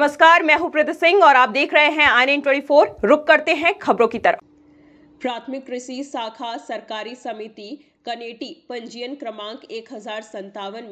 नमस्कार मैं हूं प्रीति सिंह और आप देख रहे हैं आई एन ट्वेंटी फोर रुक करते हैं खबरों की तरफ प्राथमिक कृषि शाखा सरकारी समिति कनेटी पंजीयन क्रमांक एक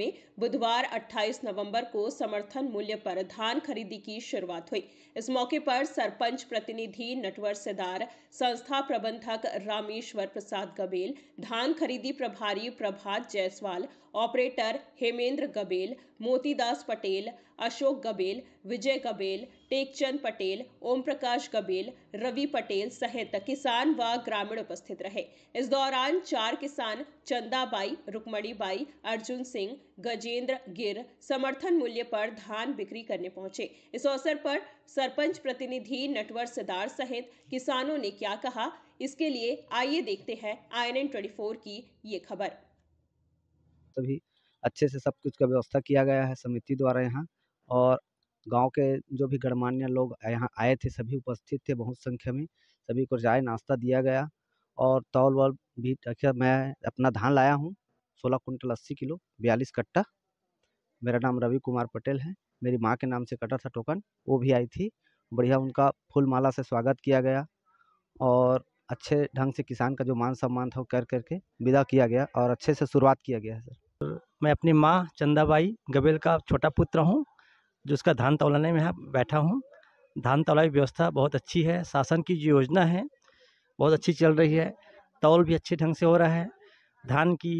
में बुधवार 28 नवंबर को समर्थन मूल्य पर धान खरीदी की शुरुआत हुई इस मौके पर सरपंच प्रतिनिधि नटवर सेदार संस्था प्रबंधक रामेश्वर प्रसाद गबेल धान खरीदी प्रभारी प्रभात जायसवाल ऑपरेटर हेमेंद्र गबेल मोतीदास पटेल अशोक गबेल विजय गबेल टेकचंद पटेल ओम प्रकाश गबेल रवि पटेल सहित किसान व ग्रामीण उपस्थित रहे इस दौरान चार किसान चंदाबाई रुकमणीबाई अर्जुन सिंह गजेंद्र गिर समर्थन मूल्य पर धान बिक्री करने पहुंचे इस अवसर पर सरपंच प्रतिनिधि नटवर सिदार सहित किसानों ने क्या कहा इसके लिए आइए देखते हैं आई एन की ये खबर सभी अच्छे से सब कुछ का व्यवस्था किया गया है समिति द्वारा यहाँ और गांव के जो भी गणमान्य लोग यहाँ आए थे सभी उपस्थित थे बहुत संख्या में सभी को जाए नाश्ता दिया गया और तौल वल भी रखे मैं अपना धान लाया हूँ सोलह कुंटल अस्सी किलो बयालीस कट्टा मेरा नाम रवि कुमार पटेल है मेरी माँ के नाम से कटा था टोकन वो भी आई थी बढ़िया उनका फूल माला से स्वागत किया गया और अच्छे ढंग से किसान का जो मान सम्मान था वो कर करके विदा किया गया और अच्छे से शुरुआत किया गया है सर मैं अपनी माँ चंदाबाई गबेल का छोटा पुत्र हूँ जो इसका धान तोलाने में यहाँ बैठा हूँ धान तौलाई व्यवस्था बहुत अच्छी है शासन की जो योजना है बहुत अच्छी चल रही है तौल भी अच्छे ढंग से हो रहा है धान की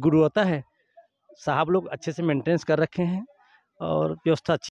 गुणवत्ता है साहब लोग अच्छे से मेंटेनेंस कर रखे हैं और व्यवस्था अच्छी